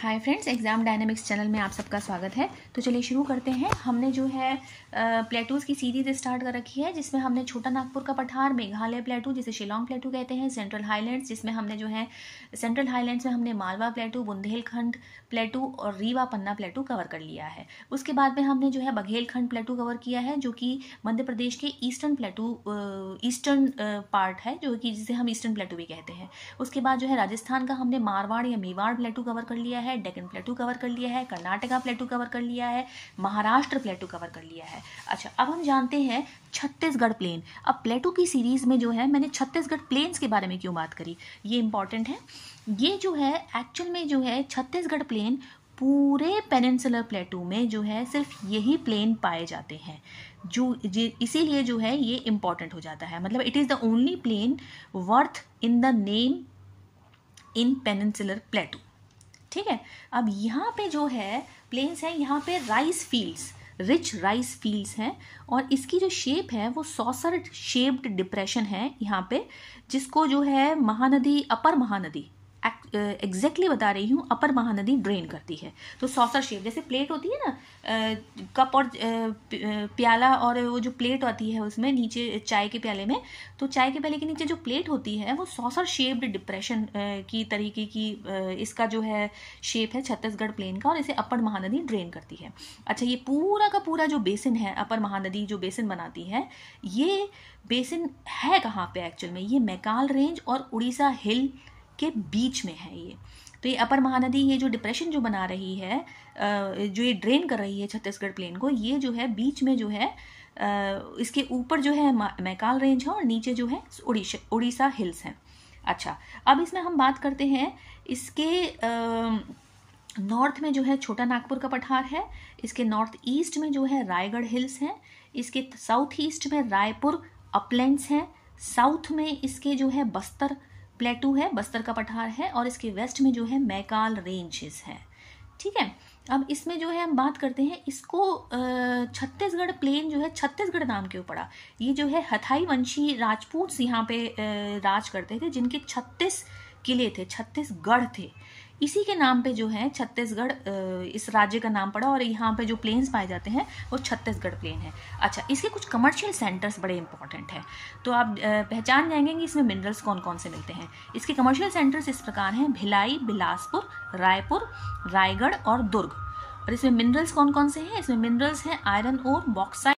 हाय friends exam dynamics channel में आप सबका स्वागत है तो चलिए शुरू करते हैं हमने जो है प्लेटूज की सीरीज स्टार्ट कर रखी है जिसमें हमने छोटा नागपुर का पठार मेघालय प्लेटू जिसे शिलोंग प्लेटू कहते हैं सेंट्रल हाइलैंड्स जिसमें हमने जो है सेंट्रल हाइलैंड्स में हमने मालवा प्लेटू बुंदेलखंड प्लेटू और रीवा पन्ना प्लेटू कवर कर लिया है उसके बाद में हमने जो है बघेलखंड प्लेटू कवर किया है जो कि मध्य प्रदेश के ईस्टर्न प्लेटू ईस्टर्न पार्ट है जो कि जिसे हम ईस्टर्न प्लेटू भी कहते हैं उसके बाद जो है राजस्थान का हमने मारवाड़ या मेवाड़ प्लेटू कवर कर लिया है है डेकन प्लेटू कवर कर लिया है कर्नाटका प्लेटू कवर कर लिया है महाराष्ट्र प्लेटू कवर कर लिया है अच्छा अब हम जानते हैं छत्तीसगढ़ प्लेन अब प्लेटू की सीरीज़ में जो है मैंने छत्तीसगढ़ प्लेन्स के बारे में क्यों बात करी ये इंपॉर्टेंट है ये जो है एक्चुअल में जो है छत्तीसगढ़ प्लेन पूरे पेनिनसुलर प्लेटू में जो है सिर्फ यही प्लेन पाए जाते हैं जो इसीलिए जो है ये इम्पॉर्टेंट हो जाता है मतलब it is the only plain worth in the name in peninsular plateau ठीक है अब यहाँ पे जो है प्लेन्स है यहाँ पे rice fields rich rice fields हैं और इसकी जो शेप है वो सॉसर शेप्ड डिप्रेशन है यहाँ पे जिसको जो है Mahanadi upper Mahanadi exactly uh, बता रही हूँ अपर महानदी ड्रेन करती है तो सॉसर शेप जैसे प्लेट होती है ना कप और प्याला और वो जो प्लेट आती है उसमें नीचे चाय के प्याले में तो चाय के प्याले के नीचे जो प्लेट होती है वो सॉसर शेप्ड डिप्रेशन की तरीके की इसका जो है शेप है छत्तीसगढ़ प्लेन का और इसे अपर महानदी ड्रेन करती है अच्छा ये पूरा का पूरा जो बेसिन है अपर महानदी जो बेसिन बनाती है ये बेसिन है कहाँ पे एक्चुअल में ये मैकाल रेंज और उड़ीसा हिल के बीच में है ये तो ये अपर महानदी ये जो डिप्रेशन जो बना रही है जो ये ड्रेन कर रही है छत्तीसगढ़ प्लेन को ये जो है बीच में जो है इसके ऊपर जो है मैकाल रेंज है और नीचे जो है उड़ीसा उड़ीसा हिल्स हैं अच्छा अब इसमें हम बात करते हैं इसके नॉर्थ में जो है छोटा नागपुर का पठार है इसके नॉर्थ ईस्ट में जो है रायगढ़ हिल्स हैं इसके साउथ ईस्ट में रायपुर अपलैंड्स हैं साउथ में इसके जो है बस्तर प्लेटू है बस्तर का पठार है और इसके वेस्ट में जो है मैकाल रेंजेस है ठीक है अब इसमें जो है हम बात करते हैं इसको छत्तीसगढ़ प्लेन जो है छत्तीसगढ़ नाम क्यों पड़ा ये जो है हथाई वंशी राजपूत यहाँ पे राज करते थे जिनके छत्तीस किले थे छत्तीसगढ़ थे इसी के नाम पे जो है छत्तीसगढ़ इस राज्य का नाम पड़ा और यहाँ पे जो प्लेन्स पाए जाते हैं वो छत्तीसगढ़ प्लेन है अच्छा इसके कुछ कमर्शियल सेंटर्स बड़े इंपॉर्टेंट हैं तो आप पहचान जाएंगे कि इसमें मिनरल्स कौन कौन से मिलते हैं इसके कमर्शियल सेंटर्स इस प्रकार हैं भिलाई बिलासपुर रायपुर रायगढ़ और दुर्ग और इसमें मिनरल्स कौन कौन से हैं इसमें मिनरल्स हैं आयरन और बॉक्साइड